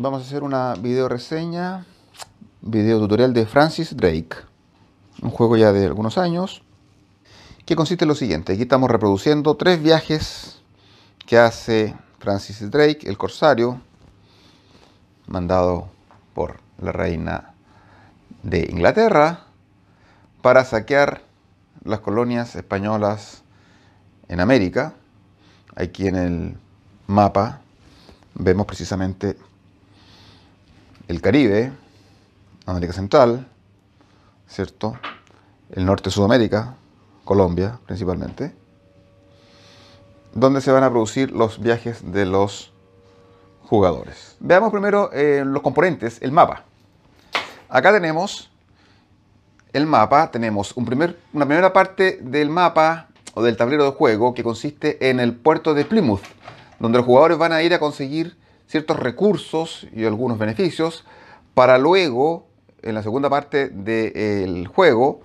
vamos a hacer una video reseña, video tutorial de Francis Drake, un juego ya de algunos años, que consiste en lo siguiente, aquí estamos reproduciendo tres viajes que hace Francis Drake, el corsario, mandado por la reina de Inglaterra, para saquear las colonias españolas en América. Aquí en el mapa vemos precisamente el Caribe, América Central, ¿cierto? El norte de Sudamérica, Colombia principalmente, donde se van a producir los viajes de los jugadores. Veamos primero eh, los componentes, el mapa. Acá tenemos el mapa, tenemos una primera parte del mapa o del tablero de juego que consiste en el puerto de Plymouth, donde los jugadores van a ir a conseguir ciertos recursos y algunos beneficios para luego, en la segunda parte del juego,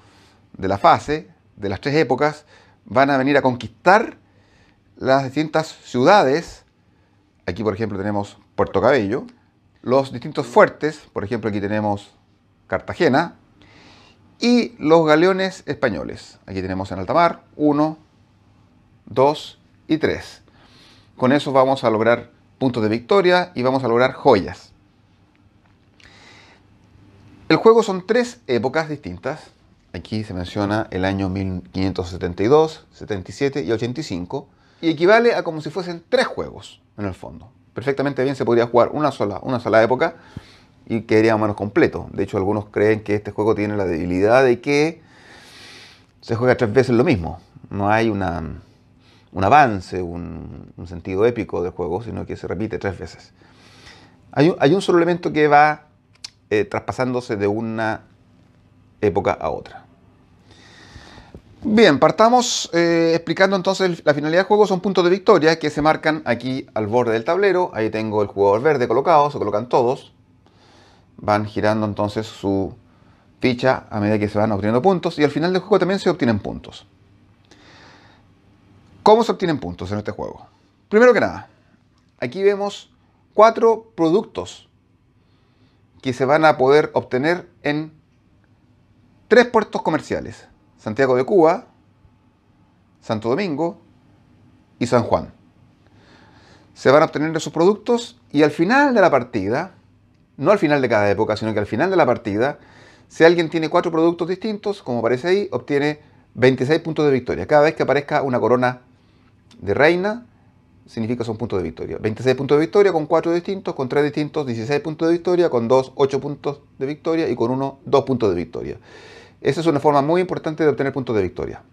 de la fase, de las tres épocas, van a venir a conquistar las distintas ciudades. Aquí, por ejemplo, tenemos Puerto Cabello, los distintos fuertes, por ejemplo, aquí tenemos Cartagena, y los galeones españoles. Aquí tenemos en alta mar 1, 2 y tres Con eso vamos a lograr puntos de victoria y vamos a lograr joyas. El juego son tres épocas distintas. Aquí se menciona el año 1572, 77 y 85. Y equivale a como si fuesen tres juegos, en el fondo. Perfectamente bien se podría jugar una sola, una sola época y quedaría más menos completo. De hecho, algunos creen que este juego tiene la debilidad de que se juega tres veces lo mismo. No hay una un avance, un, sentido épico del juego, sino que se repite tres veces. Hay un, solo elemento que va eh, traspasándose de una época a otra. Bien, partamos eh, explicando entonces la finalidad del juego. Son puntos de victoria que se marcan aquí al borde del tablero. Ahí tengo el jugador verde colocado, se colocan todos. Van girando entonces su ficha a medida que se van obteniendo puntos. Y al final del juego también se obtienen puntos. ¿Cómo se obtienen puntos en este juego? Primero que nada, aquí vemos cuatro productos que se van a poder obtener en tres puertos comerciales. Santiago de Cuba, Santo Domingo y San Juan. Se van a obtener esos productos y al final de la partida, no al final de cada época, sino que al final de la partida, si alguien tiene cuatro productos distintos, como aparece ahí, obtiene 26 puntos de victoria. Cada vez que aparezca una corona de reina significa son puntos de victoria. 26 puntos de victoria con 4 distintos, con 3 distintos 16 puntos de victoria, con 2 8 puntos de victoria y con 1 2 puntos de victoria. Esa es una forma muy importante de obtener puntos de victoria.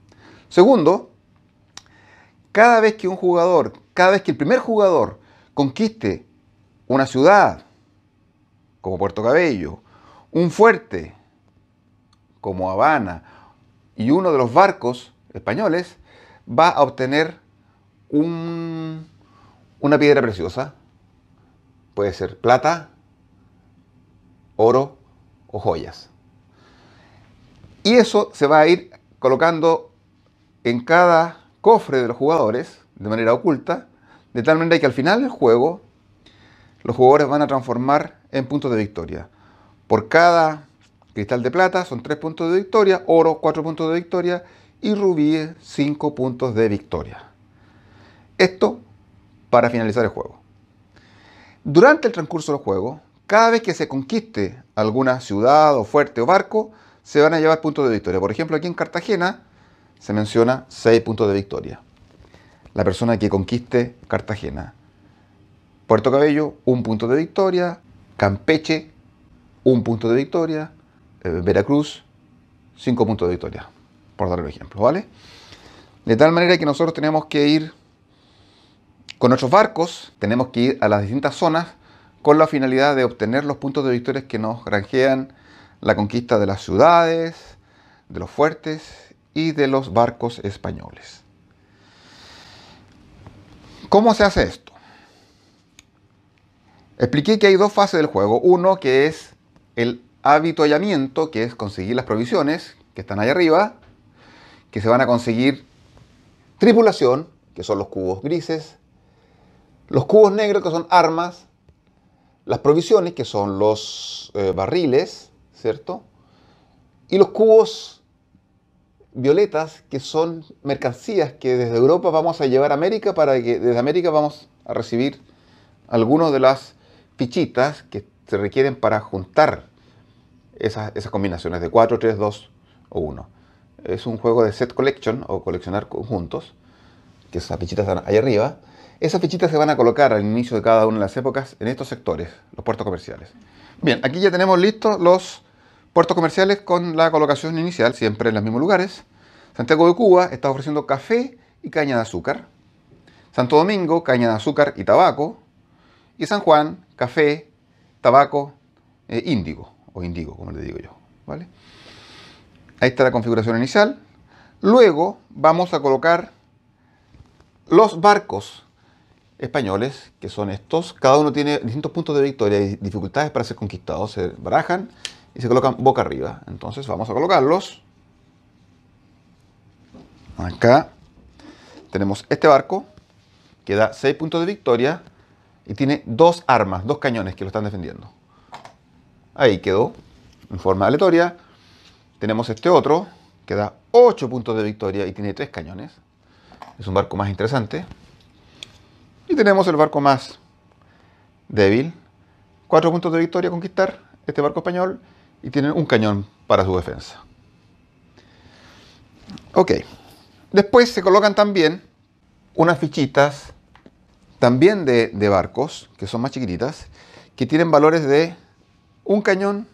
Segundo, cada vez que un jugador, cada vez que el primer jugador conquiste una ciudad, como Puerto Cabello, un fuerte, como Habana, y uno de los barcos españoles, va a obtener una piedra preciosa, puede ser plata, oro o joyas. Y eso se va a ir colocando en cada cofre de los jugadores de manera oculta, de tal manera que al final del juego los jugadores van a transformar en puntos de victoria. Por cada cristal de plata son 3 puntos de victoria, oro 4 puntos de victoria y rubí 5 puntos de victoria. Esto para finalizar el juego. Durante el transcurso del juego, cada vez que se conquiste alguna ciudad o fuerte o barco, se van a llevar puntos de victoria. Por ejemplo, aquí en Cartagena se menciona 6 puntos de victoria. La persona que conquiste Cartagena. Puerto Cabello, un punto de victoria. Campeche, un punto de victoria. Eh, Veracruz, 5 puntos de victoria, por dar un ejemplo, ¿vale? De tal manera que nosotros tenemos que ir con nuestros barcos tenemos que ir a las distintas zonas con la finalidad de obtener los puntos de victoria que nos granjean la conquista de las ciudades, de los fuertes y de los barcos españoles. ¿Cómo se hace esto? Expliqué que hay dos fases del juego. Uno que es el habituallamiento, que es conseguir las provisiones que están allá arriba, que se van a conseguir tripulación, que son los cubos grises, los cubos negros, que son armas, las provisiones, que son los eh, barriles, ¿cierto? Y los cubos violetas, que son mercancías que desde Europa vamos a llevar a América para que desde América vamos a recibir algunas de las fichitas que se requieren para juntar esas, combinaciones de 4, 3, 2 o 1. Es un juego de set collection o coleccionar conjuntos, que esas fichitas están ahí arriba. Esas fichitas se van a colocar al inicio de cada una de las épocas en estos sectores, los puertos comerciales. Bien, aquí ya tenemos listos los puertos comerciales con la colocación inicial, siempre en los mismos lugares. Santiago de Cuba está ofreciendo café y caña de azúcar. Santo Domingo, caña de azúcar y tabaco. Y San Juan, café, tabaco, e índigo, o índigo, como le digo yo. ¿vale? Ahí está la configuración inicial. Luego vamos a colocar los barcos españoles, que son estos. Cada uno tiene distintos puntos de victoria y dificultades para ser conquistados. Se barajan y se colocan boca arriba. Entonces vamos a colocarlos. Acá tenemos este barco que da 6 puntos de victoria y tiene dos armas, dos cañones que lo están defendiendo. Ahí quedó, en forma aleatoria. Tenemos este otro que da 8 puntos de victoria y tiene tres cañones. Es un barco más interesante. Y tenemos el barco más débil. Cuatro puntos de victoria conquistar este barco español y tienen un cañón para su defensa. Ok. Después se colocan también unas fichitas también de, barcos, que son más chiquititas, que tienen valores de un cañón,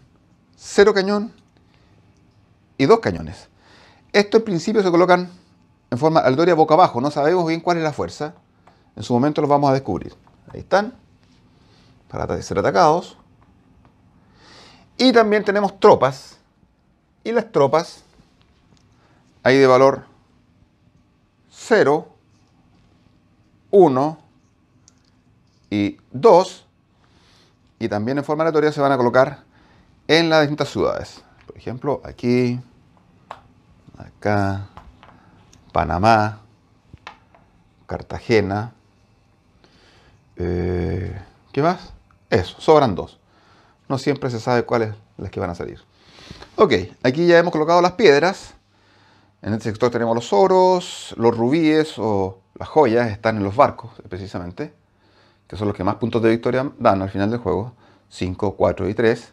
cero cañón y dos cañones. Esto en principio se colocan en forma aldoria boca abajo, no sabemos bien cuál es la fuerza, en su momento los vamos a descubrir. Ahí están, para ser atacados. Y también tenemos tropas. Y las tropas hay de valor 0, 1 y 2. Y también en forma aleatoria se van a colocar en las distintas ciudades. Por ejemplo, aquí, acá, Panamá, Cartagena, eh, ¿Qué más? Eso, sobran dos. No siempre se sabe cuáles las que van a salir. Ok, aquí ya hemos colocado las piedras. En este sector tenemos los oros, los rubíes o las joyas están en los barcos, precisamente, que son los que más puntos de victoria dan al final del juego. 5, 4 y 3.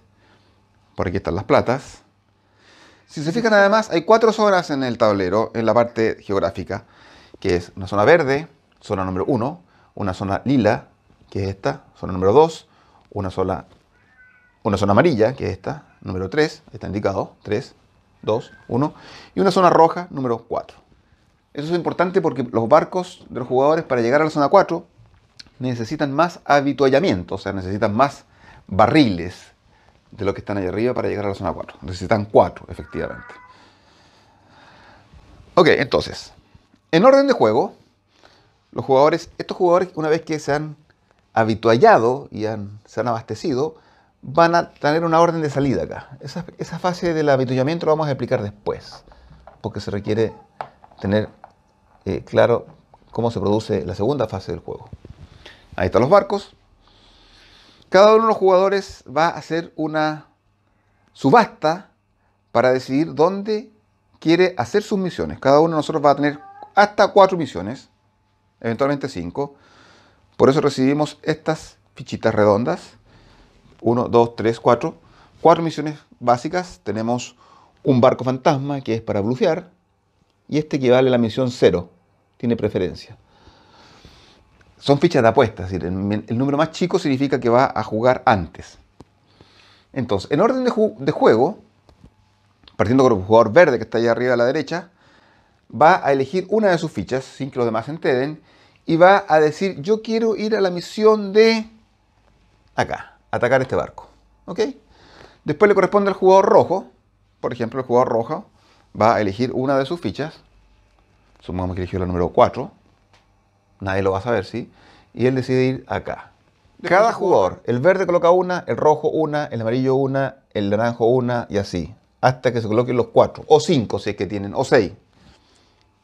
Por aquí están las platas. Si se fijan además, hay cuatro zonas en el tablero, en la parte geográfica, que es una zona verde, zona número 1, una zona lila, que es esta, zona número 2, una, sola, una zona amarilla, que es esta, número 3, está indicado, 3, 2, 1, y una zona roja, número 4. Eso es importante porque los barcos de los jugadores para llegar a la zona 4 necesitan más habituallamiento, o sea, necesitan más barriles de los que están allá arriba para llegar a la zona 4. Necesitan 4, efectivamente. Ok, entonces, en orden de juego, los jugadores, estos jugadores, una vez que se han habituallado y se han abastecido, van a tener una orden de salida acá. Esa, fase del habituallamiento lo vamos a explicar después, porque se requiere tener eh, claro cómo se produce la segunda fase del juego. Ahí están los barcos. Cada uno de los jugadores va a hacer una subasta para decidir dónde quiere hacer sus misiones. Cada uno de nosotros va a tener hasta cuatro misiones, eventualmente cinco. Por eso recibimos estas fichitas redondas. 1, 2, 3, 4. Cuatro misiones básicas. Tenemos un barco fantasma que es para blufear. Y este equivale a la misión 0. Tiene preferencia. Son fichas de apuestas. el, número más chico significa que va a jugar antes. Entonces, en orden de, juego, partiendo con el jugador verde que está allá arriba a la derecha, va a elegir una de sus fichas sin que los demás se enteren y va a decir, yo quiero ir a la misión de acá, atacar este barco. ¿Ok? Después le corresponde al jugador rojo. Por ejemplo, el jugador rojo va a elegir una de sus fichas. Supongamos que eligió la número 4. Nadie lo va a saber, ¿sí? Y él decide ir acá. Cada jugador, el verde coloca una, el rojo una, el amarillo una, el naranjo una y así. Hasta que se coloquen los cuatro. O cinco si es que tienen, o seis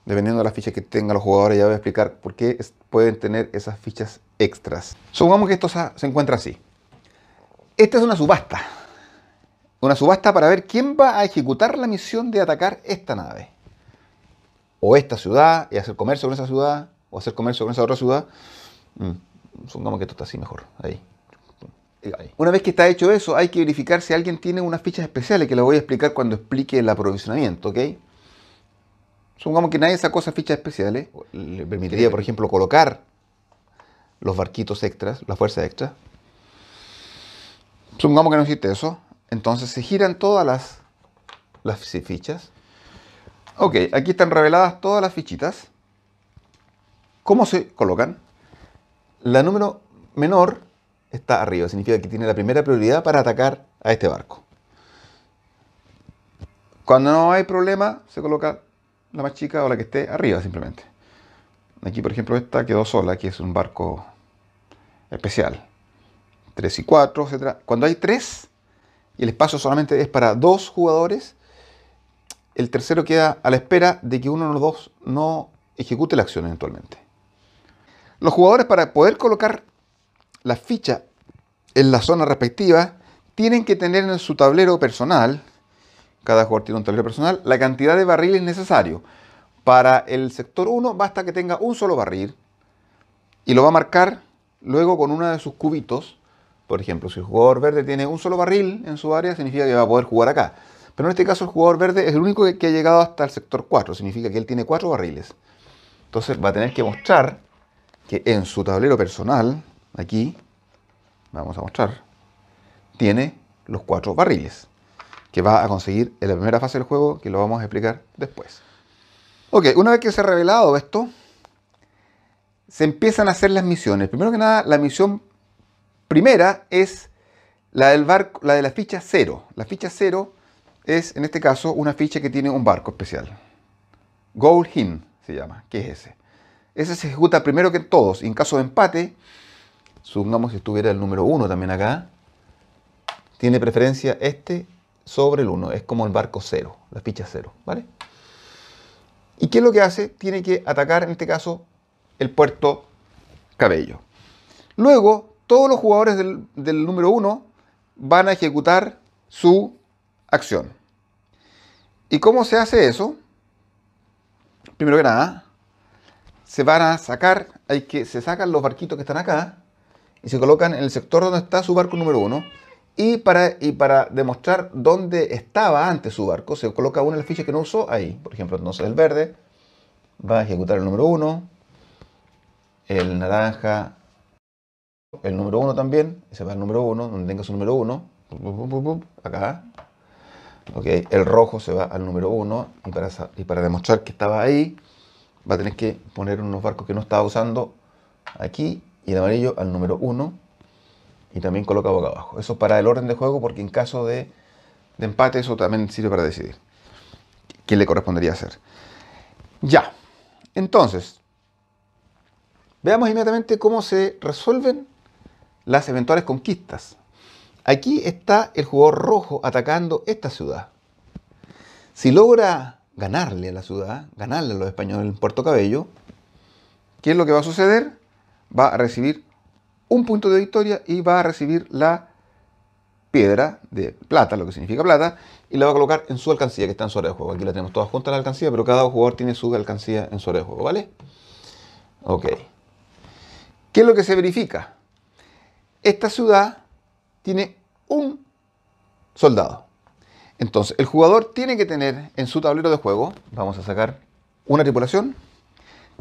dependiendo de las ficha que tengan los jugadores, ya voy a explicar por qué pueden tener esas fichas extras. Supongamos que esto se encuentra así. Esta es una subasta. Una subasta para ver quién va a ejecutar la misión de atacar esta nave. O esta ciudad, y hacer comercio con esa ciudad, o hacer comercio con esa otra ciudad. Mm, supongamos que esto está así mejor, ahí. Una vez que está hecho eso, hay que verificar si alguien tiene unas fichas especiales, que lo voy a explicar cuando explique el aprovisionamiento, ¿ok? Supongamos que nadie sacó esas fichas especiales. Le permitiría, por ejemplo, colocar los barquitos extras, la fuerza extra. Supongamos que no existe eso. Entonces se giran todas las, las fichas. Ok, aquí están reveladas todas las fichitas. ¿Cómo se colocan? La número menor está arriba, significa que tiene la primera prioridad para atacar a este barco. Cuando no hay problema, se coloca la más chica o la que esté arriba simplemente. Aquí, por ejemplo, esta quedó sola, que es un barco especial. 3 y 4, etc. Cuando hay 3 y el espacio solamente es para dos jugadores, el tercero queda a la espera de que uno de los dos no ejecute la acción eventualmente. Los jugadores para poder colocar la ficha en la zona respectiva tienen que tener en su tablero personal cada jugador tiene un tablero personal. La cantidad de barriles necesario para el sector 1 basta que tenga un solo barril y lo va a marcar luego con uno de sus cubitos. Por ejemplo, si el jugador verde tiene un solo barril en su área, significa que va a poder jugar acá. Pero en este caso el jugador verde es el único que, ha llegado hasta el sector 4, significa que él tiene 4 barriles. Entonces va a tener que mostrar que en su tablero personal, aquí, vamos a mostrar, tiene los 4 barriles que va a conseguir en la primera fase del juego, que lo vamos a explicar después. Ok, una vez que se ha revelado esto, se empiezan a hacer las misiones. Primero que nada, la misión primera es la del barco, la de la ficha cero. La ficha cero es, en este caso, una ficha que tiene un barco especial. Gold him se llama, ¿Qué es ese. Ese se ejecuta primero que todos. en caso de empate, supongamos que estuviera el número uno también acá, tiene preferencia este sobre el 1. Es como el barco 0, la ficha 0, ¿vale? ¿Y qué es lo que hace? Tiene que atacar, en este caso, el puerto Cabello. Luego, todos los jugadores del, número 1 van a ejecutar su acción. ¿Y cómo se hace eso? Primero que nada, se van a sacar, hay que, se sacan los barquitos que están acá y se colocan en el sector donde está su barco número 1 y para, y para demostrar dónde estaba antes su barco, se coloca una de las fichas que no usó ahí. Por ejemplo, entonces el verde va a ejecutar el número 1, el naranja, el número 1 también, se va al número 1, donde tenga su número 1, acá. El rojo se va al número 1 y para, y para demostrar que estaba ahí va a tener que poner unos barcos que no estaba usando aquí y el amarillo al número 1 y también coloca boca abajo. Eso para el orden de juego porque en caso de, de empate eso también sirve para decidir quién le correspondería hacer. Ya, entonces, veamos inmediatamente cómo se resuelven las eventuales conquistas. Aquí está el jugador rojo atacando esta ciudad. Si logra ganarle a la ciudad, ganarle a los españoles en Puerto Cabello, ¿qué es lo que va a suceder? Va a recibir un punto de victoria y va a recibir la piedra de plata, lo que significa plata, y la va a colocar en su alcancía, que está en su área de juego. Aquí la tenemos todas juntas la alcancía, pero cada jugador tiene su alcancía en su área de juego, ¿vale? Ok. ¿Qué es lo que se verifica? Esta ciudad tiene un soldado. Entonces, el jugador tiene que tener en su tablero de juego, vamos a sacar una tripulación,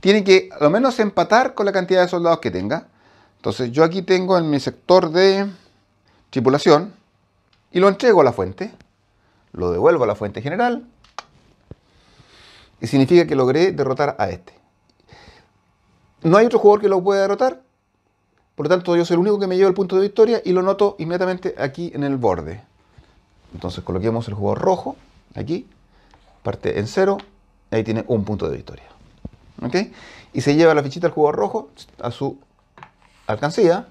tiene que al menos empatar con la cantidad de soldados que tenga, entonces yo aquí tengo en mi sector de tripulación y lo entrego a la fuente, lo devuelvo a la fuente general y significa que logré derrotar a este. No hay otro jugador que lo pueda derrotar, por lo tanto yo soy el único que me lleva el punto de victoria y lo noto inmediatamente aquí en el borde. Entonces coloquemos el jugador rojo, aquí, parte en cero, ahí tiene un punto de victoria. ¿Ok? Y se lleva la fichita al jugador rojo a su alcancía.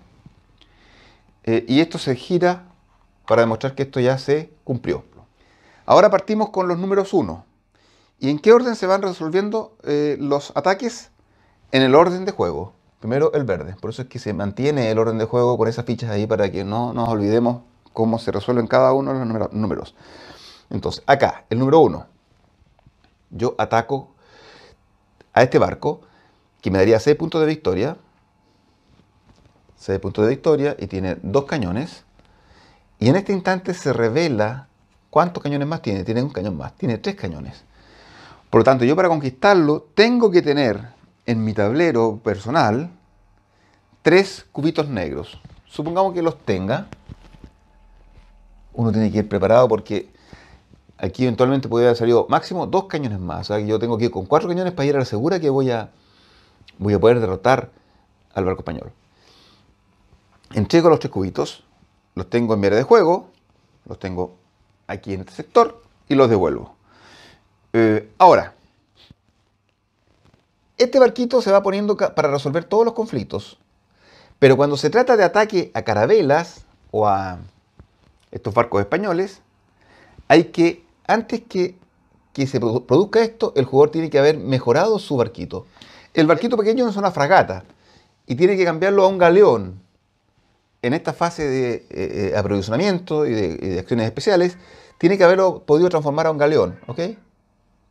Eh, y esto se gira para demostrar que esto ya se cumplió. Ahora partimos con los números 1. ¿Y en qué orden se van resolviendo eh, los ataques? En el orden de juego. Primero el verde. Por eso es que se mantiene el orden de juego con esas fichas ahí para que no nos olvidemos cómo se resuelven cada uno de los números. Entonces, acá, el número 1. Yo ataco a este barco, que me daría 6 puntos de victoria, 6 puntos de victoria y tiene dos cañones. Y en este instante se revela cuántos cañones más tiene. Tiene un cañón más, tiene tres cañones. Por lo tanto, yo para conquistarlo tengo que tener en mi tablero personal tres cubitos negros. Supongamos que los tenga. Uno tiene que ir preparado porque aquí eventualmente podría haber salido máximo dos cañones más. O sea, que yo tengo que ir con cuatro cañones para ir a la segura que voy a, voy a poder derrotar al barco español entrego los tres cubitos, los tengo en mi área de juego, los tengo aquí en este sector y los devuelvo. Eh, ahora, este barquito se va poniendo para resolver todos los conflictos, pero cuando se trata de ataque a carabelas o a estos barcos españoles, hay que, antes que, que se produzca esto, el jugador tiene que haber mejorado su barquito. El barquito pequeño es una fragata y tiene que cambiarlo a un galeón en esta fase de eh, eh, aprovisionamiento y de, acciones especiales, tiene que haberlo podido transformar a un galeón, ¿ok?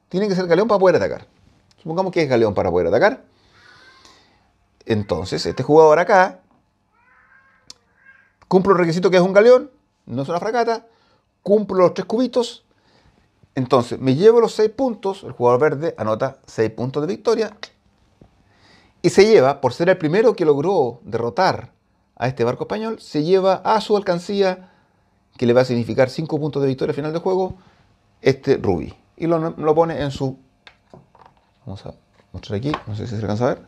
Tiene que ser galeón para poder atacar. Supongamos que es galeón para poder atacar. Entonces, este jugador acá cumple el requisito que es un galeón, no es una fragata, cumple los tres cubitos, entonces me llevo los seis puntos, el jugador verde anota seis puntos de victoria y se lleva, por ser el primero que logró derrotar a este barco español, se lleva a su alcancía, que le va a significar 5 puntos de victoria al final del juego, este rubí. Y lo, pone en su... Vamos a mostrar aquí, no sé si se alcanza a ver.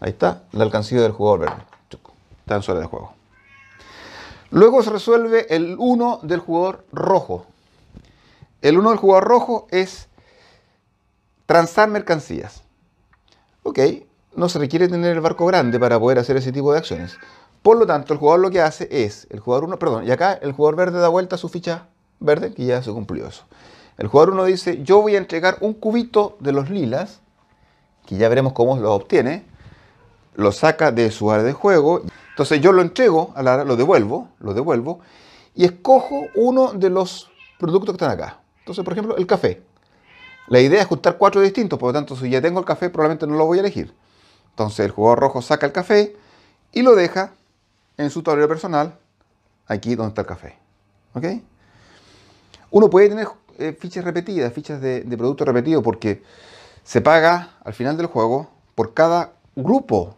Ahí está, la alcancía del jugador verde. Está en su área de juego. Luego se resuelve el 1 del jugador rojo. El 1 del jugador rojo es transar mercancías. Ok, no se requiere tener el barco grande para poder hacer ese tipo de acciones. Por lo tanto, el jugador lo que hace es, el jugador 1, perdón, y acá el jugador verde da vuelta a su ficha verde, que ya se cumplió eso. El jugador 1 dice, yo voy a entregar un cubito de los lilas, que ya veremos cómo lo obtiene, lo saca de su área de juego, entonces yo lo entrego, a la, lo devuelvo, lo devuelvo, y escojo uno de los productos que están acá. Entonces, por ejemplo, el café. La idea es juntar cuatro distintos, por lo tanto, si ya tengo el café, probablemente no lo voy a elegir. Entonces el jugador rojo saca el café y lo deja en su tablero personal, aquí donde está el café. ¿Ok? Uno puede tener eh, fichas repetidas, fichas de, producto repetido, porque se paga al final del juego por cada grupo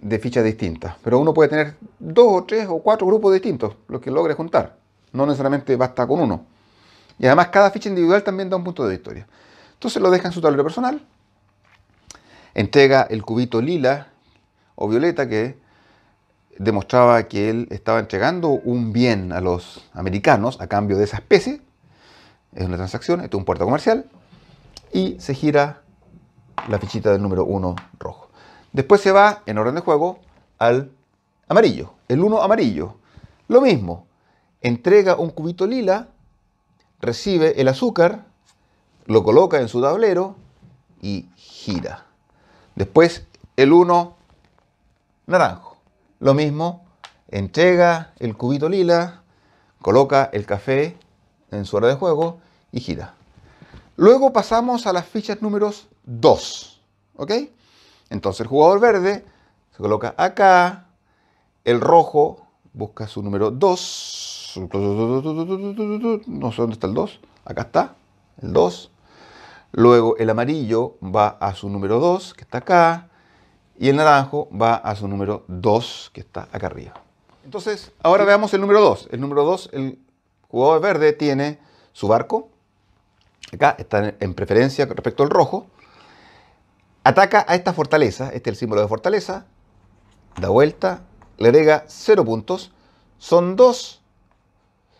de fichas distintas. Pero uno puede tener dos o tres o cuatro grupos distintos, los que logre juntar. No necesariamente basta con uno. Y además cada ficha individual también da un punto de victoria. Entonces lo deja en su tablero personal. Entrega el cubito lila o violeta que es demostraba que él estaba entregando un bien a los americanos a cambio de esa especie. Es una transacción, esto es un puerto comercial. Y se gira la fichita del número 1 rojo. Después se va, en orden de juego, al amarillo. El 1 amarillo. Lo mismo. Entrega un cubito lila, recibe el azúcar, lo coloca en su tablero y gira. Después el 1 naranjo lo mismo, entrega el cubito lila, coloca el café en su hora de juego y gira. Luego pasamos a las fichas números 2. Entonces el jugador verde se coloca acá, el rojo busca su número 2. No sé dónde está el 2. Acá está, el 2. Luego el amarillo va a su número 2, que está acá y el naranjo va a su número 2, que está acá arriba. Entonces, ahora veamos el número 2. El número 2, el jugador verde tiene su barco. Acá está en preferencia respecto al rojo. Ataca a esta fortaleza. Este es el símbolo de fortaleza. Da vuelta. Le agrega 0 puntos. Son 2.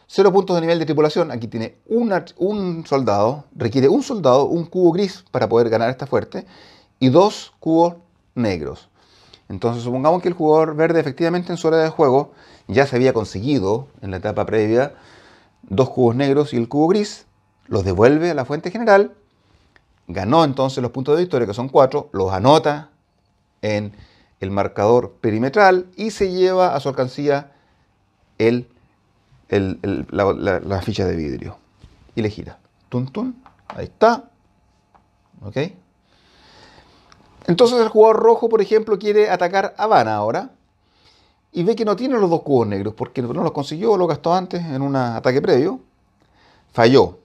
0 puntos de nivel de tripulación. Aquí tiene un soldado. Requiere un soldado, un cubo gris para poder ganar esta fuerte. Y dos cubos negros. Entonces supongamos que el jugador verde efectivamente en su hora de juego ya se había conseguido en la etapa previa dos cubos negros y el cubo gris, los devuelve a la fuente general, ganó entonces los puntos de victoria que son cuatro, los anota en el marcador perimetral y se lleva a su alcancía el, la, ficha de vidrio y le gira. tun, ahí está. ¿Ok? Entonces el jugador rojo, por ejemplo, quiere atacar Habana ahora y ve que no tiene los dos cubos negros porque no los consiguió, lo gastó antes en un ataque previo, falló.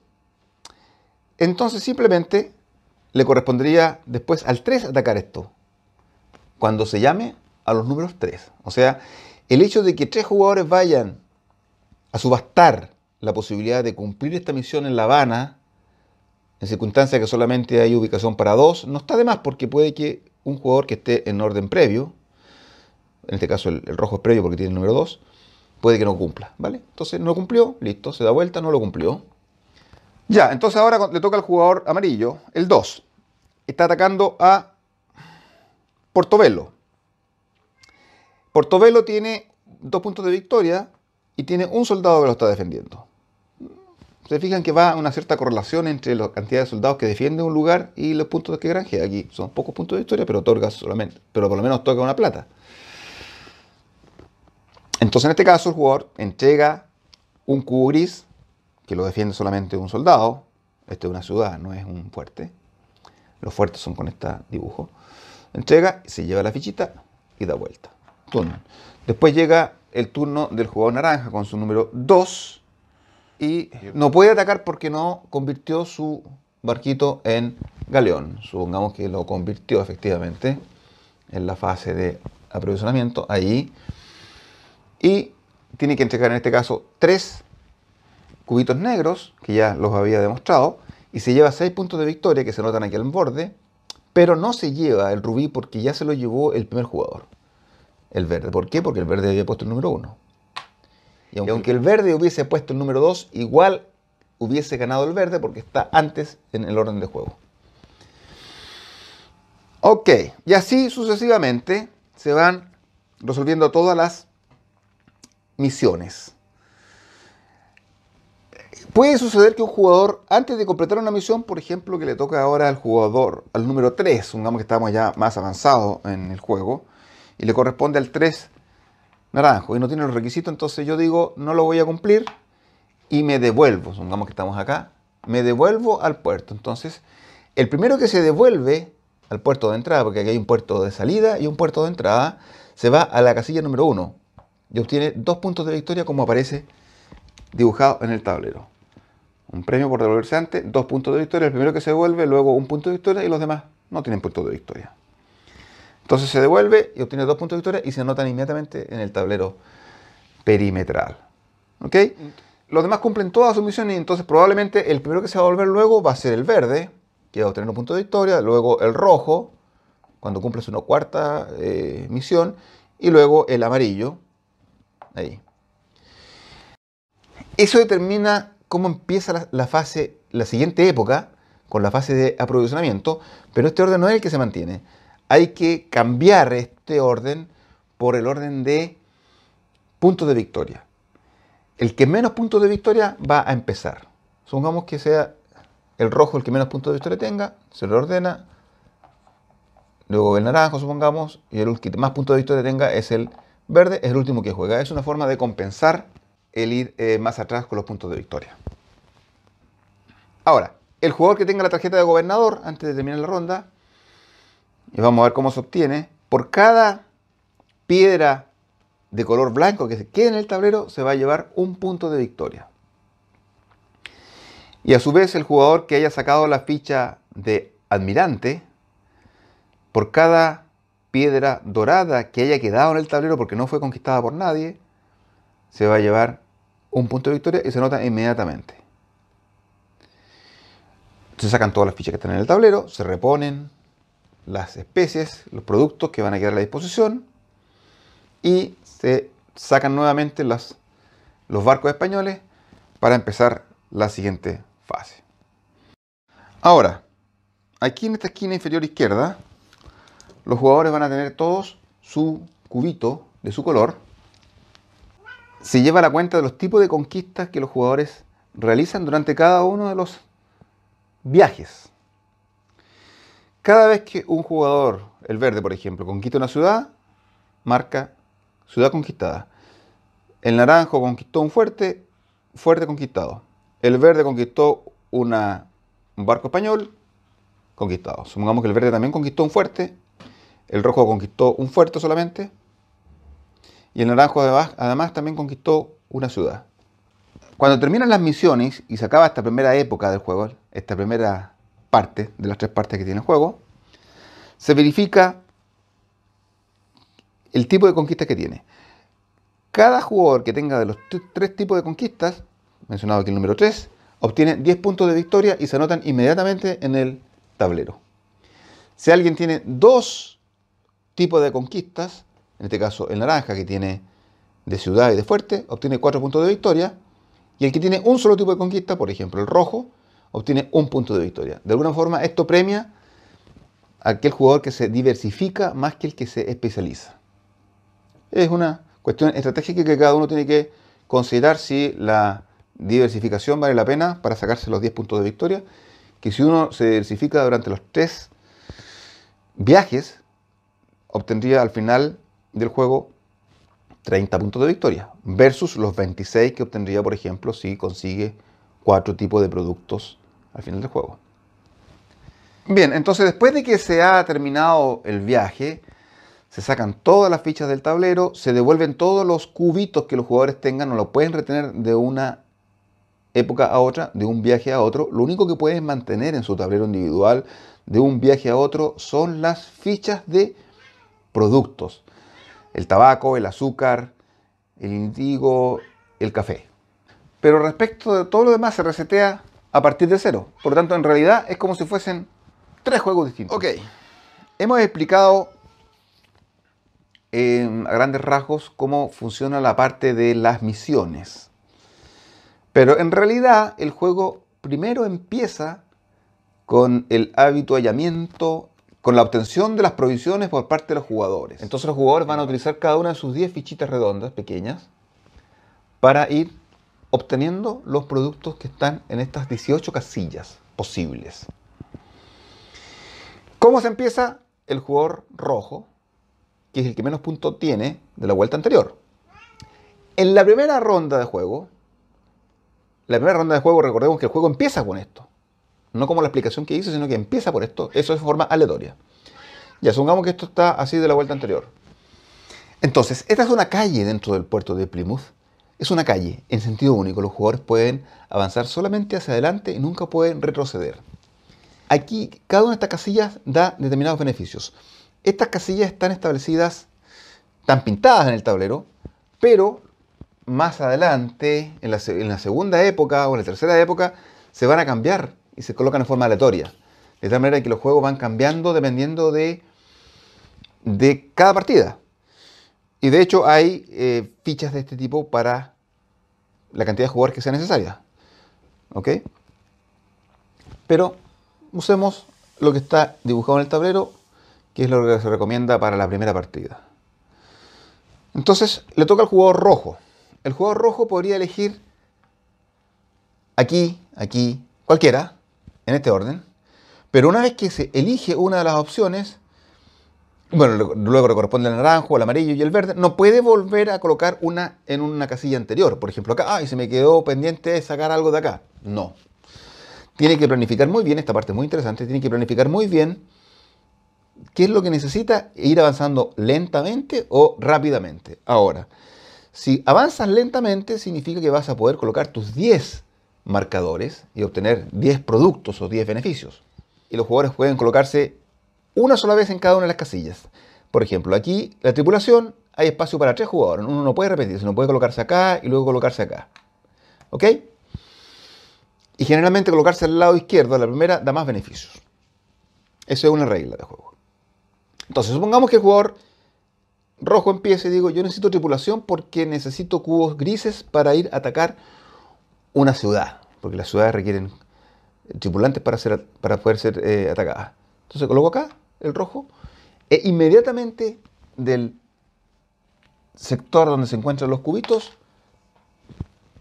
Entonces simplemente le correspondería después al 3 atacar esto, cuando se llame a los números 3. O sea, el hecho de que tres jugadores vayan a subastar la posibilidad de cumplir esta misión en La Habana en circunstancias que solamente hay ubicación para dos, no está de más porque puede que un jugador que esté en orden previo, en este caso el, rojo es previo porque tiene el número 2, puede que no cumpla, ¿vale? Entonces no cumplió, listo, se da vuelta, no lo cumplió. Ya, entonces ahora le toca al jugador amarillo, el 2. Está atacando a Portobelo. Portobelo tiene dos puntos de victoria y tiene un soldado que lo está defendiendo se fijan que va una cierta correlación entre la cantidad de soldados que defienden un lugar y los puntos que granjea. Aquí son pocos puntos de historia, pero otorga solamente, pero por lo menos toca una plata. Entonces en este caso el jugador entrega un cubo que lo defiende solamente un soldado. Este es una ciudad, no es un fuerte. Los fuertes son con este dibujo. Entrega, se lleva la fichita y da vuelta. Turno. Después llega el turno del jugador naranja con su número 2 y no puede atacar porque no convirtió su barquito en galeón. Supongamos que lo convirtió efectivamente en la fase de aprovisionamiento ahí. Y tiene que entregar en este caso tres cubitos negros, que ya los había demostrado, y se lleva seis puntos de victoria que se notan aquí al borde, pero no se lleva el rubí porque ya se lo llevó el primer jugador, el verde. ¿Por qué? Porque el verde había puesto el número uno. Y aunque, el verde hubiese puesto el número 2, igual hubiese ganado el verde porque está antes en el orden de juego. Ok, y así sucesivamente se van resolviendo todas las misiones. Puede suceder que un jugador, antes de completar una misión, por ejemplo, que le toca ahora al jugador, al número 3, supongamos que estamos ya más avanzados en el juego, y le corresponde al 3 naranjo y no tiene los requisitos, entonces yo digo, no lo voy a cumplir y me devuelvo, supongamos que estamos acá, me devuelvo al puerto. Entonces, el primero que se devuelve al puerto de entrada, porque aquí hay un puerto de salida y un puerto de entrada, se va a la casilla número uno. y obtiene dos puntos de victoria como aparece dibujado en el tablero. Un premio por devolverse antes, dos puntos de victoria, el primero que se devuelve, luego un punto de victoria y los demás no tienen puntos de victoria. Entonces se devuelve y obtiene dos puntos de victoria y se anotan inmediatamente en el tablero perimetral. ¿Ok? Los demás cumplen todas sus misiones y entonces probablemente el primero que se va a volver luego va a ser el verde, que va a obtener un punto de victoria, luego el rojo, cuando cumples una cuarta eh, misión, y luego el amarillo. Ahí. Eso determina cómo empieza la, fase, la siguiente época, con la fase de aprovisionamiento, pero este orden no es el que se mantiene hay que cambiar este orden por el orden de puntos de victoria. El que menos puntos de victoria va a empezar. Supongamos que sea el rojo el que menos puntos de victoria tenga, se lo ordena. Luego el naranjo, supongamos, y el que más puntos de victoria tenga es el verde, es el último que juega. Es una forma de compensar el ir eh, más atrás con los puntos de victoria. Ahora, el jugador que tenga la tarjeta de gobernador, antes de terminar la ronda, y vamos a ver cómo se obtiene, por cada piedra de color blanco que se quede en el tablero se va a llevar un punto de victoria. Y a su vez el jugador que haya sacado la ficha de admirante, por cada piedra dorada que haya quedado en el tablero porque no fue conquistada por nadie, se va a llevar un punto de victoria y se nota inmediatamente. Se sacan todas las fichas que están en el tablero, se reponen, las especies, los productos que van a quedar a la disposición y se sacan nuevamente los barcos españoles para empezar la siguiente fase. Ahora, aquí en esta esquina inferior izquierda, los jugadores van a tener todos su cubito de su color. Se lleva la cuenta de los tipos de conquistas que los jugadores realizan durante cada uno de los viajes. Cada vez que un jugador, el verde por ejemplo, conquista una ciudad, marca ciudad conquistada. El naranjo conquistó un fuerte, fuerte conquistado. El verde conquistó un barco español, conquistado. Supongamos que el verde también conquistó un fuerte, el rojo conquistó un fuerte solamente, y el naranjo además también conquistó una ciudad. Cuando terminan las misiones y se acaba esta primera época del juego, esta primera parte de las tres partes que tiene el juego, se verifica el tipo de conquista que tiene. Cada jugador que tenga de los tres tipos de conquistas, mencionado aquí el número 3, obtiene 10 puntos de victoria y se anotan inmediatamente en el tablero. Si alguien tiene dos tipos de conquistas, en este caso el naranja que tiene de ciudad y de fuerte, obtiene 4 puntos de victoria, y el que tiene un solo tipo de conquista, por ejemplo el rojo, obtiene un punto de victoria. De alguna forma, esto premia a aquel jugador que se diversifica más que el que se especializa. Es una cuestión estratégica que cada uno tiene que considerar si la diversificación vale la pena para sacarse los 10 puntos de victoria, que si uno se diversifica durante los 3 viajes, obtendría al final del juego 30 puntos de victoria, versus los 26 que obtendría, por ejemplo, si consigue cuatro tipos de productos al final del juego. Bien, entonces después de que se ha terminado el viaje, se sacan todas las fichas del tablero, se devuelven todos los cubitos que los jugadores tengan, o lo pueden retener de una época a otra, de un viaje a otro. Lo único que pueden mantener en su tablero individual de un viaje a otro son las fichas de productos. El tabaco, el azúcar, el indigo, el café. Pero respecto de todo lo demás se resetea a partir de cero. Por lo tanto, en realidad es como si fuesen tres juegos distintos. Ok, hemos explicado em, a grandes rasgos cómo funciona la parte de las misiones. Pero en realidad el juego primero empieza con el habituallamiento, con la obtención de las provisiones por parte de los jugadores. Entonces los jugadores van a utilizar cada una de sus 10 fichitas redondas pequeñas para ir obteniendo los productos que están en estas 18 casillas posibles. ¿Cómo se empieza? El jugador rojo, que es el que menos puntos tiene de la vuelta anterior. En la primera ronda de juego, la primera ronda de juego, recordemos que el juego empieza con esto. No como la explicación que hice, sino que empieza por esto. Eso es forma aleatoria. Y asumamos que esto está así de la vuelta anterior. Entonces, esta es una calle dentro del puerto de Plymouth es una calle, en sentido único. Los jugadores pueden avanzar solamente hacia adelante y nunca pueden retroceder. Aquí cada una de estas casillas da determinados beneficios. Estas casillas están establecidas, están pintadas en el tablero, pero más adelante, en la, segunda época o en la tercera época, se van a cambiar y se colocan en forma aleatoria. De tal manera que los juegos van cambiando dependiendo de cada partida. Y de hecho hay eh, fichas de este tipo para la cantidad de jugadores que sea necesaria. ¿Ok? Pero usemos lo que está dibujado en el tablero, que es lo que se recomienda para la primera partida. Entonces le toca al jugador rojo. El jugador rojo podría elegir aquí, aquí, cualquiera, en este orden. Pero una vez que se elige una de las opciones, bueno, luego le corresponde el naranjo, el amarillo y el verde, no puede volver a colocar una en una casilla anterior. Por ejemplo, acá, ay, se me quedó pendiente de sacar algo de acá. No. Tiene que planificar muy bien, esta parte es muy interesante, tiene que planificar muy bien qué es lo que necesita e ir avanzando lentamente o rápidamente. Ahora, si avanzas lentamente, significa que vas a poder colocar tus 10 marcadores y obtener 10 productos o 10 beneficios. Y los jugadores pueden colocarse una sola vez en cada una de las casillas. Por ejemplo, aquí la tripulación hay espacio para tres jugadores. Uno no puede repetirse, no puede colocarse acá y luego colocarse acá. ¿Ok? Y generalmente colocarse al lado izquierdo, la primera, da más beneficios. Esa es una regla de juego. Entonces, supongamos que el jugador rojo empieza y digo, yo necesito tripulación porque necesito cubos grises para ir a atacar una ciudad. Porque las ciudades requieren tripulantes para, para poder ser eh, atacadas. Entonces coloco acá el rojo e inmediatamente del sector donde se encuentran los cubitos,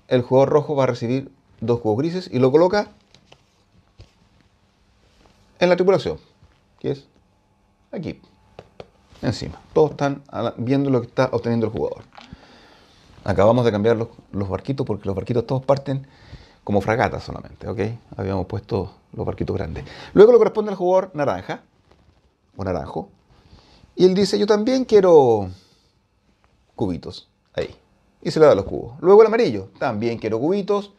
el jugador rojo va a recibir dos cubos grises y lo coloca en la tripulación, que es aquí, encima. Todos están viendo lo que está obteniendo el jugador. Acabamos de cambiar los, los barquitos porque los barquitos todos parten como fragata solamente, ¿ok? Habíamos puesto los barquitos grandes. Luego le corresponde al jugador naranja, o naranjo, y él dice, yo también quiero cubitos, ahí, y se le da los cubos. Luego el amarillo, también quiero cubitos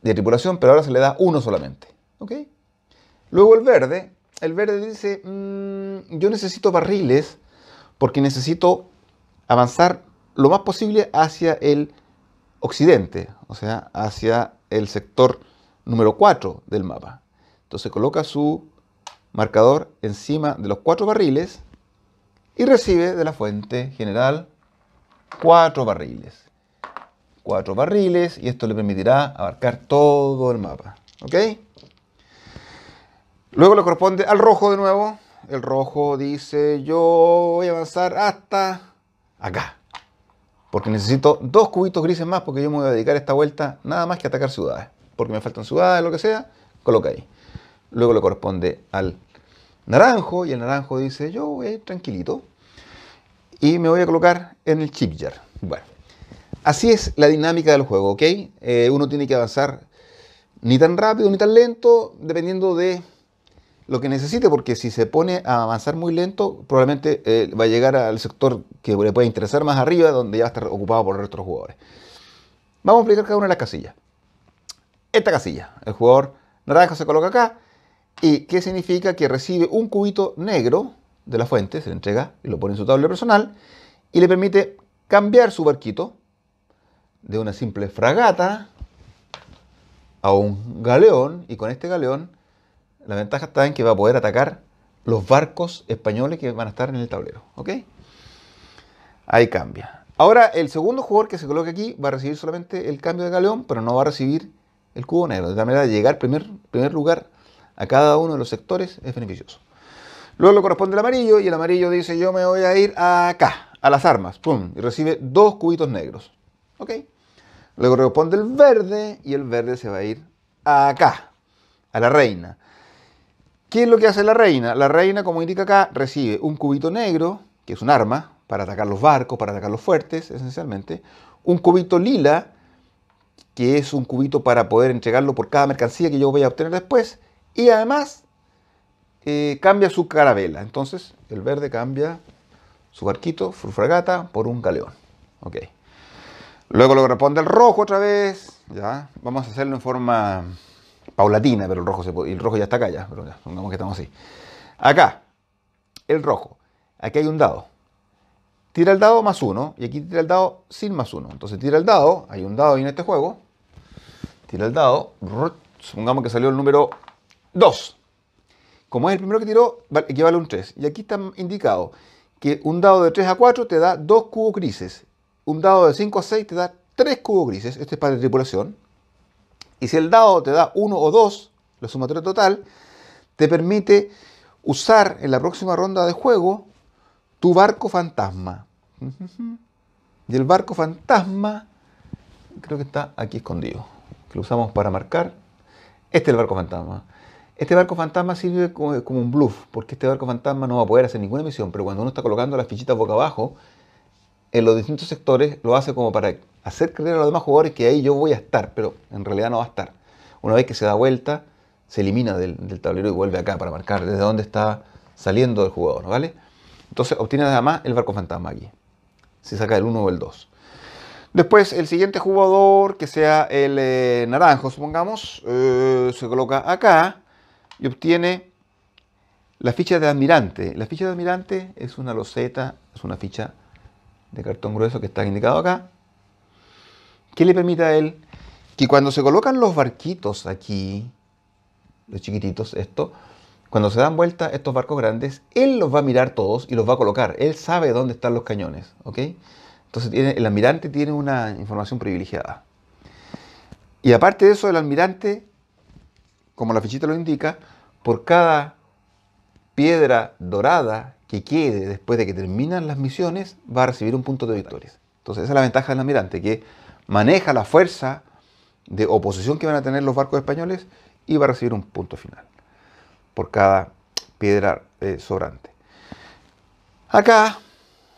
de tripulación, pero ahora se le da uno solamente, ¿ok? Luego el verde, el verde dice, mm, yo necesito barriles porque necesito avanzar lo más posible hacia el occidente, o sea, hacia el sector número 4 del mapa. Entonces coloca su marcador encima de los cuatro barriles y recibe de la fuente general cuatro barriles. Cuatro barriles y esto le permitirá abarcar todo el mapa. ¿Ok? Luego le corresponde al rojo de nuevo. El rojo dice yo voy a avanzar hasta acá. Porque necesito dos cubitos grises más porque yo me voy a dedicar esta vuelta nada más que a atacar ciudades. Porque me faltan ciudades, lo que sea, coloca ahí. Luego le corresponde al naranjo y el naranjo dice, yo voy tranquilito y me voy a colocar en el chip jar. Bueno, así es la dinámica del juego, ¿ok? Eh, uno tiene que avanzar ni tan rápido ni tan lento, dependiendo de lo que necesite, porque si se pone a avanzar muy lento, probablemente eh, va a llegar al sector que le puede interesar más arriba, donde ya va a estar ocupado por otros jugadores. Vamos a explicar cada una de las casillas. Esta casilla, el jugador naranja se coloca acá, y qué significa que recibe un cubito negro de la fuente, se le entrega y lo pone en su tablero personal, y le permite cambiar su barquito de una simple fragata a un galeón, y con este galeón la ventaja está en que va a poder atacar los barcos españoles que van a estar en el tablero. ¿Ok? Ahí cambia. Ahora, el segundo jugador que se coloque aquí va a recibir solamente el cambio de galeón, pero no va a recibir el cubo negro. De tal manera de llegar primer, primer lugar a cada uno de los sectores es beneficioso. Luego le corresponde el amarillo y el amarillo dice yo me voy a ir acá, a las armas, y recibe dos cubitos negros. ¿Ok? Le corresponde el verde y el verde se va a ir acá, a la reina. ¿Qué es lo que hace la reina? La reina, como indica acá, recibe un cubito negro, que es un arma, para atacar los barcos, para atacar los fuertes, esencialmente. Un cubito lila, que es un cubito para poder entregarlo por cada mercancía que yo voy a obtener después. Y además eh, cambia su carabela. Entonces el verde cambia su barquito, su fragata, por un galeón. Okay. Luego lo corresponde el rojo otra vez. ¿ya? Vamos a hacerlo en forma paulatina, pero el rojo, se, el rojo ya está acá, supongamos que estamos así. Acá, el rojo. Aquí hay un dado. Tira el dado más uno, y aquí tira el dado sin más uno. Entonces tira el dado, hay un dado ahí en este juego. Tira el dado, supongamos que salió el número 2. Como es el primero que tiró, equivale a un 3. Y aquí está indicado que un dado de 3 a 4 te da dos cubos grises. Un dado de 5 a 6 te da tres cubos grises. Este es para tripulación. Y si el dado te da uno o dos, la sumatoria total, te permite usar en la próxima ronda de juego tu barco fantasma. Y el barco fantasma, creo que está aquí escondido, que lo usamos para marcar. Este es el barco fantasma. Este barco fantasma sirve como, un bluff, porque este barco fantasma no va a poder hacer ninguna misión, pero cuando uno está colocando las fichitas boca abajo, en los distintos sectores lo hace como para hacer creer a los demás jugadores que ahí yo voy a estar, pero en realidad no va a estar. Una vez que se da vuelta, se elimina del, tablero y vuelve acá para marcar desde dónde está saliendo el jugador, ¿vale? Entonces obtiene además el barco fantasma aquí. Si saca el 1 o el 2. Después, el siguiente jugador, que sea el eh, naranjo, supongamos, eh, se coloca acá y obtiene la ficha de admirante. La ficha de admirante es una loseta, es una ficha de cartón grueso que está indicado acá, ¿Qué le permite a él? Que cuando se colocan los barquitos aquí, los chiquititos, esto, cuando se dan vuelta estos barcos grandes, él los va a mirar todos y los va a colocar. Él sabe dónde están los cañones, ¿ok? Entonces tiene, el almirante tiene una información privilegiada. Y aparte de eso, el almirante, como la fichita lo indica, por cada piedra dorada que quede después de que terminan las misiones, va a recibir un punto de victorias. Entonces esa es la ventaja del almirante, que maneja la fuerza de oposición que van a tener los barcos españoles y va a recibir un punto final por cada piedra eh, sobrante. Acá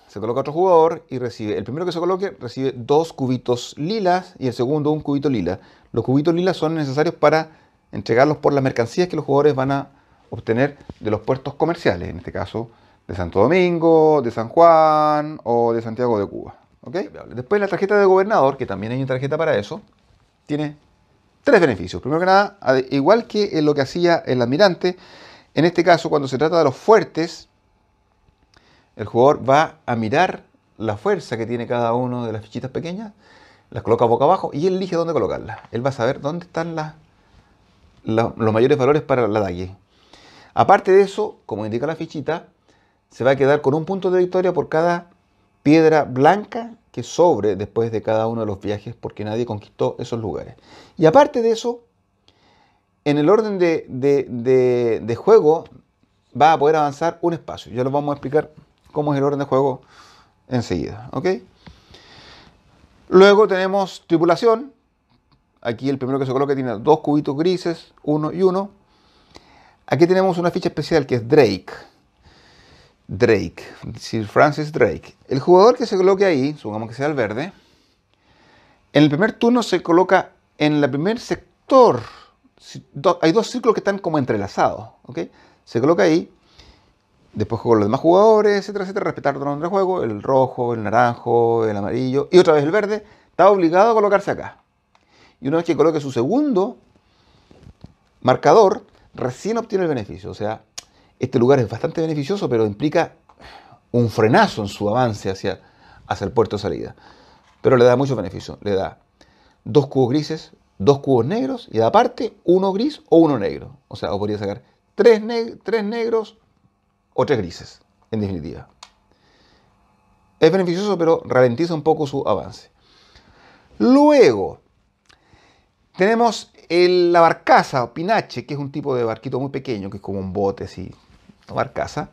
se coloca otro jugador y recibe, el primero que se coloque recibe dos cubitos lilas y el segundo un cubito lila. Los cubitos lilas son necesarios para entregarlos por las mercancías que los jugadores van a obtener de los puertos comerciales, en este caso de Santo Domingo, de San Juan o de Santiago de Cuba. Después la tarjeta de gobernador, que también hay una tarjeta para eso, tiene tres beneficios. Primero que nada, igual que en lo que hacía el almirante, en este caso cuando se trata de los fuertes, el jugador va a mirar la fuerza que tiene cada una de las fichitas pequeñas, las coloca boca abajo y él elige dónde colocarlas. Él va a saber dónde están los mayores valores para la dague. Aparte de eso, como indica la fichita, se va a quedar con un punto de victoria por cada piedra blanca que sobre después de cada uno de los viajes porque nadie conquistó esos lugares. Y aparte de eso, en el orden de, de, de, juego va a poder avanzar un espacio. Ya lo vamos a explicar cómo es el orden de juego enseguida. ¿ok? Luego tenemos tripulación. Aquí el primero que se coloca tiene dos cubitos grises, uno y uno. Aquí tenemos una ficha especial que es Drake. Drake, Sir Francis Drake. El jugador que se coloque ahí, supongamos que sea el verde, en el primer turno se coloca en el primer sector. Hay dos círculos que están como entrelazados. Se coloca ahí, después con los demás jugadores, etcétera, etcétera, respetar el de juego, el rojo, el naranjo, el amarillo y otra vez el verde. Está obligado a colocarse acá. Y una vez que coloque su segundo marcador, recién obtiene el beneficio. O sea, este lugar es bastante beneficioso, pero implica un frenazo en su avance hacia, hacia el puerto de salida. Pero le da mucho beneficio. Le da dos cubos grises, dos cubos negros y aparte uno gris o uno negro. O sea, o podría sacar tres, tres negros o tres grises, en definitiva. Es beneficioso, pero ralentiza un poco su avance. Luego, tenemos el, la barcaza o pinache, que es un tipo de barquito muy pequeño, que es como un bote así, barcaza.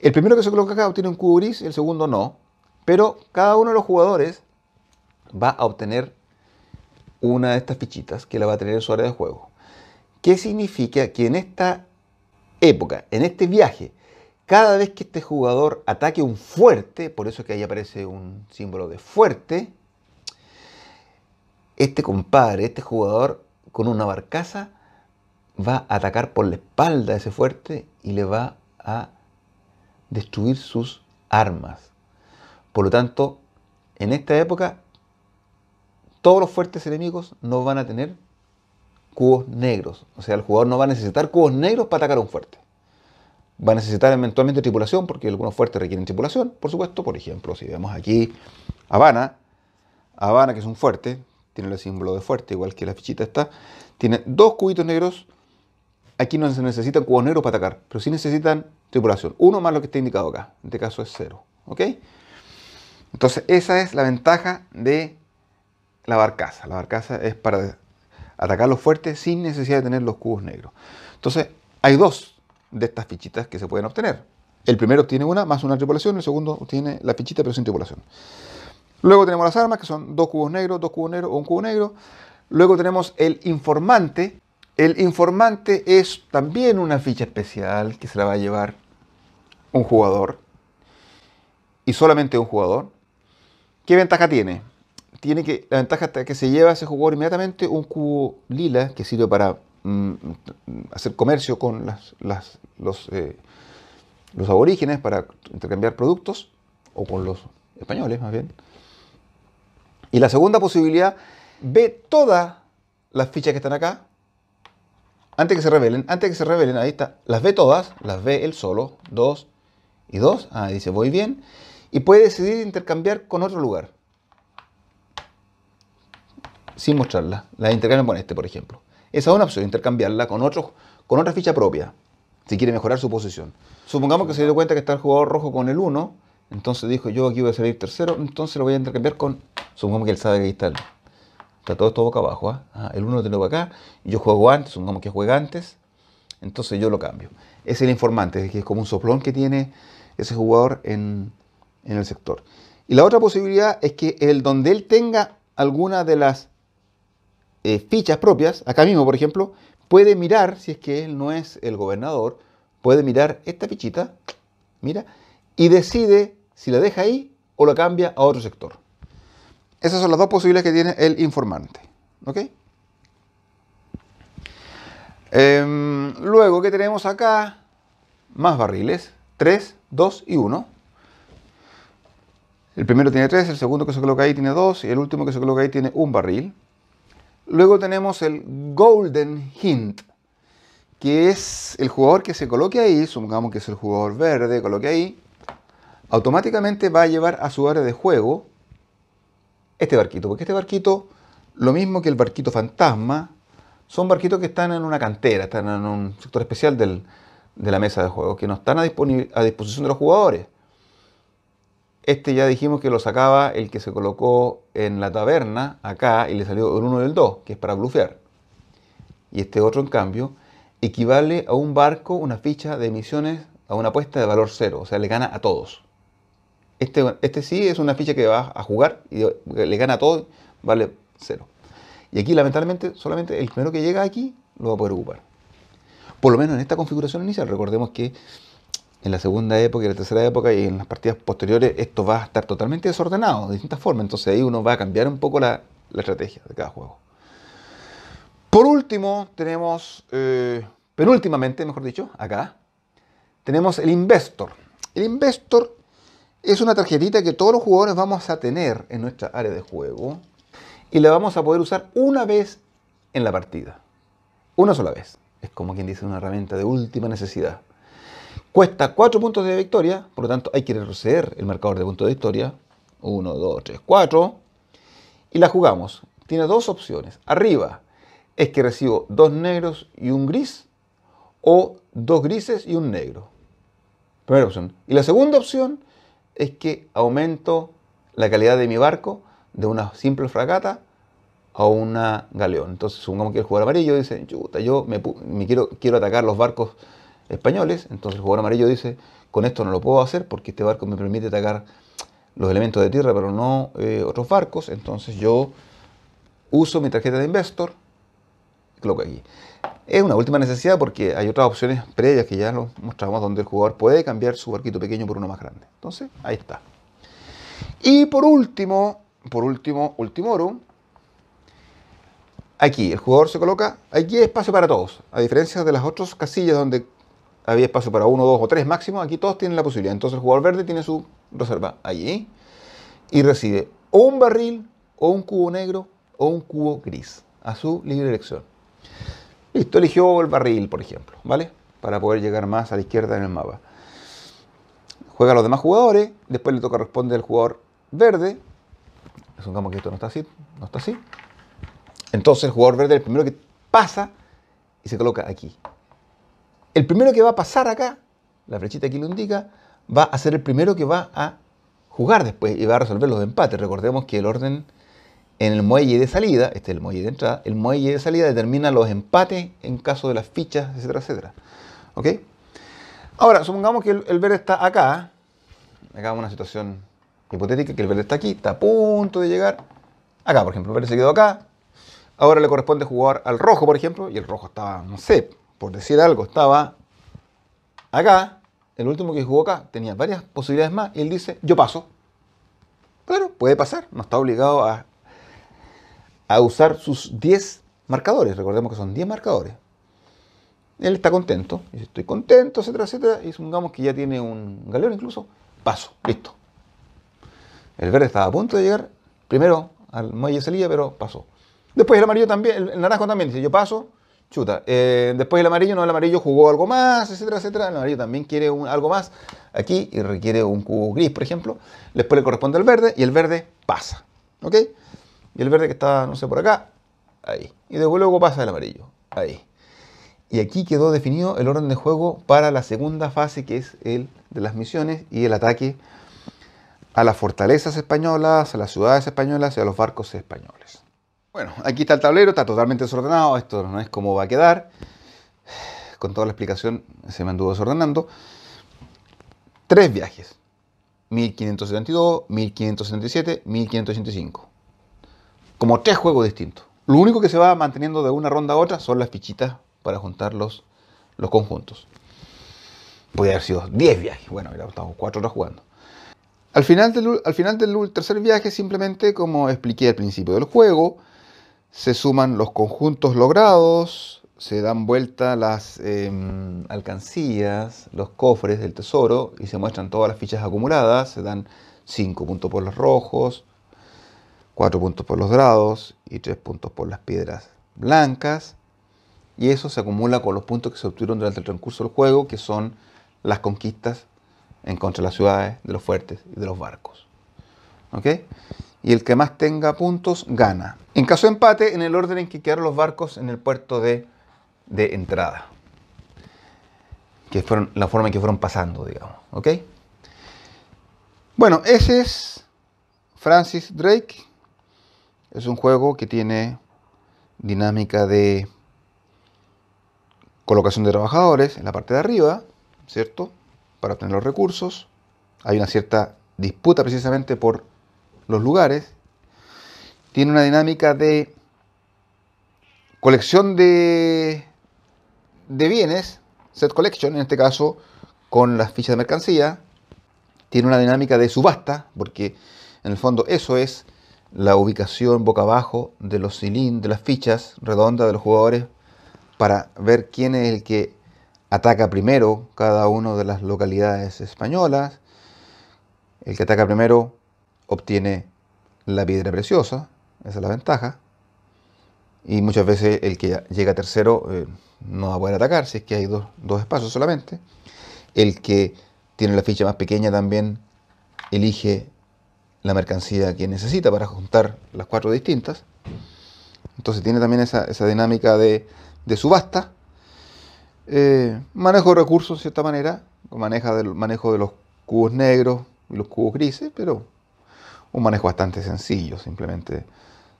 El primero que se coloca acá obtiene un cubo el segundo no. Pero cada uno de los jugadores va a obtener una de estas fichitas que la va a tener en su área de juego. ¿Qué significa que en esta época, en este viaje, cada vez que este jugador ataque un fuerte, por eso es que ahí aparece un símbolo de fuerte, este compadre, este jugador con una barcaza, va a atacar por la espalda ese fuerte y le va a destruir sus armas. Por lo tanto, en esta época, todos los fuertes enemigos no van a tener cubos negros. O sea, el jugador no va a necesitar cubos negros para atacar a un fuerte. Va a necesitar eventualmente tripulación, porque algunos fuertes requieren tripulación, por supuesto. Por ejemplo, si vemos aquí Habana, Habana que es un fuerte, tiene el símbolo de fuerte, igual que la fichita está, tiene dos cubitos negros aquí no se necesitan cuboneros para atacar, pero sí necesitan tripulación. Uno más lo que está indicado acá. En este caso es cero. ¿Ok? Entonces, esa es la ventaja de la barcaza. La barcaza es para atacar los fuertes sin necesidad de tener los cubos negros. Entonces, hay dos de estas fichitas que se pueden obtener. El primero obtiene una más una tripulación, el segundo obtiene la fichita pero sin tripulación. Luego tenemos las armas, que son dos cubos negros, dos cubos negros o un cubo negro. Luego tenemos el informante, el informante es también una ficha especial que se la va a llevar un jugador, y solamente un jugador. ¿Qué ventaja tiene? tiene que, la ventaja es que se lleva a ese jugador inmediatamente un cubo lila que sirve para mm, hacer comercio con los, eh, los aborígenes, para intercambiar productos, o con los españoles más bien. Y la segunda posibilidad, ve todas las fichas que están acá, antes que se revelen, antes que se revelen, ahí está, las ve todas, las ve él solo, dos y dos, ahí dice voy bien, y puede decidir intercambiar con otro lugar, sin mostrarla, la intercambian con este, por ejemplo. Esa es una opción, intercambiarla con, con otra ficha propia, si quiere mejorar su posición. Supongamos que se dio cuenta que está el jugador rojo con el 1, entonces dijo, yo aquí voy a salir tercero, entonces lo voy a intercambiar con, supongamos que él sabe que ahí está el Está todo esto boca abajo. ¿ah? Ah, el 1 lo tengo acá. Y yo juego antes, supongamos que juega antes. Entonces yo lo cambio. Es el informante, que es como un soplón que tiene ese jugador en, el sector. Y la otra posibilidad es que el donde él tenga alguna de las eh, fichas propias, acá mismo por ejemplo, puede mirar, si es que él no es el gobernador, puede mirar esta fichita, mira, y decide si la deja ahí o la cambia a otro sector. Esas son las dos posibilidades que tiene el informante. ¿Ok? Em, luego, ¿qué tenemos acá? Más barriles. 3, 2 y 1. El primero tiene 3, el segundo que se coloca ahí tiene 2 y el último que se coloca ahí tiene un barril. Luego tenemos el Golden Hint, que es el jugador que se coloque ahí, supongamos que es el jugador verde, coloque ahí, automáticamente va a llevar a su área de juego este barquito, porque este barquito, lo mismo que el barquito fantasma, son barquitos que están en una cantera, están en un sector especial de la mesa de juego, que no están a, disposición de los jugadores. Este ya dijimos que lo sacaba el que se colocó en la taberna, acá, y le salió el 1 del el 2, que es para blufear. Y este otro, en cambio, equivale a un barco, una ficha de emisiones, a una apuesta de valor cero, o sea, le gana a todos. Este, este, sí es una ficha que va a jugar y le gana todo, vale cero. Y aquí lamentablemente solamente el primero que llega aquí lo va a poder ocupar. Por lo menos en esta configuración inicial, recordemos que en la segunda época y la tercera época y en las partidas posteriores esto va a estar totalmente desordenado de distintas formas. Entonces ahí uno va a cambiar un poco la, estrategia de cada juego. Por último, tenemos, eh, penúltimamente, mejor dicho, acá, tenemos el investor. El investor es una tarjetita que todos los jugadores vamos a tener en nuestra área de juego y la vamos a poder usar una vez en la partida. Una sola vez. Es como quien dice una herramienta de última necesidad. Cuesta 4 puntos de victoria, por lo tanto hay que retroceder el marcador de puntos de victoria. 1, 2, 3, 4. Y la jugamos. Tiene dos opciones. Arriba es que recibo dos negros y un gris o dos grises y un negro. Primera opción. Y la segunda opción es que aumento la calidad de mi barco de una simple fragata a una galeón. Entonces, supongamos que el jugador amarillo dice, yo me, quiero, quiero atacar los barcos españoles, entonces el jugador amarillo dice, con esto no lo puedo hacer porque este barco me permite atacar los elementos de tierra, pero no eh, otros barcos, entonces yo uso mi tarjeta de investor, lo coloco aquí. Es una última necesidad porque hay otras opciones previas que ya lo mostramos donde el jugador puede cambiar su barquito pequeño por uno más grande. Entonces, ahí está. Y por último, por último, último Ultimorum, aquí el jugador se coloca, aquí hay espacio para todos. A diferencia de las otras casillas donde había espacio para uno, dos o tres máximo, aquí todos tienen la posibilidad. Entonces el jugador verde tiene su reserva allí y recibe o un barril, o un cubo negro, o un cubo gris, a su libre elección. Listo, eligió el barril, por ejemplo, ¿vale? Para poder llegar más a la izquierda en el mapa. Juega los demás jugadores, después le toca responder al jugador verde. Supongamos que esto no está así, no está así. Entonces el jugador verde es el primero que pasa y se coloca aquí. El primero que va a pasar acá, la flechita aquí lo indica, va a ser el primero que va a jugar después y va a resolver los empates. Recordemos que el orden en el muelle de salida, este es el muelle de entrada, el muelle de salida determina los empates en caso de las fichas, etcétera, etcétera. ¿Ok? Ahora, supongamos que el, verde está acá, acá una situación hipotética, que el verde está aquí, está a punto de llegar, acá, por ejemplo, el verde se quedó acá, ahora le corresponde jugar al rojo, por ejemplo, y el rojo estaba, no sé, por decir algo, estaba acá, el último que jugó acá tenía varias posibilidades más, y él dice, yo paso. Claro, puede pasar, no está obligado a a usar sus 10 marcadores. Recordemos que son 10 marcadores. Él está contento. Dice, estoy contento, etcétera, etcétera. Y supongamos que ya tiene un galero incluso. Paso, listo. El verde estaba a punto de llegar primero al muelle salía, pero pasó. Después el amarillo también, el, naranjo también dice, yo paso, chuta. Eh, después el amarillo, no, el amarillo jugó algo más, etcétera, etcétera. El amarillo también quiere algo más aquí y requiere un cubo gris, por ejemplo. Después le corresponde al verde y el verde pasa. ¿Ok? Y el verde que está, no sé, por acá, ahí. Y luego pasa el amarillo, ahí. Y aquí quedó definido el orden de juego para la segunda fase, que es el de las misiones y el ataque a las fortalezas españolas, a las ciudades españolas y a los barcos españoles. Bueno, aquí está el tablero, está totalmente desordenado, esto no es como va a quedar. Con toda la explicación se me anduvo desordenando. Tres viajes, 1572, 1577, 1585 como tres juegos distintos. Lo único que se va manteniendo de una ronda a otra son las fichitas para juntar los, conjuntos. Podría haber sido 10 viajes. Bueno, estamos 4 horas jugando. Al final, del, al final del tercer viaje, simplemente como expliqué al principio del juego, se suman los conjuntos logrados, se dan vuelta las em, alcancías, los cofres del tesoro y se muestran todas las fichas acumuladas. Se dan 5 puntos por los rojos, Cuatro puntos por los grados y tres puntos por las piedras blancas. Y eso se acumula con los puntos que se obtuvieron durante el transcurso del juego, que son las conquistas en contra de las ciudades, de los fuertes y de los barcos. ¿Ok? Y el que más tenga puntos gana. En caso de empate, en el orden en que quedaron los barcos en el puerto de, de entrada. Que fueron la forma en que fueron pasando, digamos. ¿Ok? Bueno, ese es Francis Drake es un juego que tiene dinámica de colocación de trabajadores en la parte de arriba, ¿cierto? Para obtener los recursos. Hay una cierta disputa precisamente por los lugares. Tiene una dinámica de colección de, de bienes, set collection en este caso, con las fichas de mercancía. Tiene una dinámica de subasta, porque en el fondo eso es la ubicación boca abajo de los cilindros, de las fichas redondas de los jugadores para ver quién es el que ataca primero cada una de las localidades españolas. El que ataca primero obtiene la piedra preciosa, esa es la ventaja. Y muchas veces el que llega tercero eh, no va a poder atacar si es que hay dos, dos espacios solamente. El que tiene la ficha más pequeña también elige la mercancía que necesita para juntar las cuatro distintas. Entonces tiene también esa, dinámica de, subasta. Eh, manejo de recursos, de cierta manera, maneja el manejo de los cubos negros y los cubos grises, pero un manejo bastante sencillo, simplemente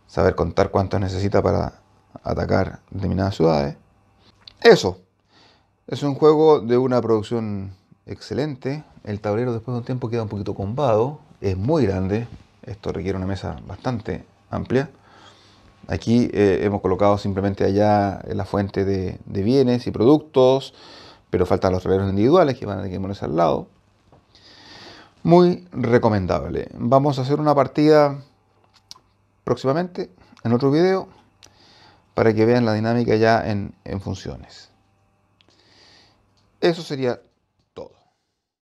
saber contar cuántos necesita para atacar determinadas ciudades. Eso. Es un juego de una producción excelente. El tablero después de un tiempo queda un poquito combado, es muy grande, esto requiere una mesa bastante amplia. Aquí eh, hemos colocado simplemente allá la fuente de, bienes y productos, pero faltan los reveros individuales que van a tener que ponerse al lado. Muy recomendable. Vamos a hacer una partida próximamente en otro video para que vean la dinámica ya en, en funciones. Eso sería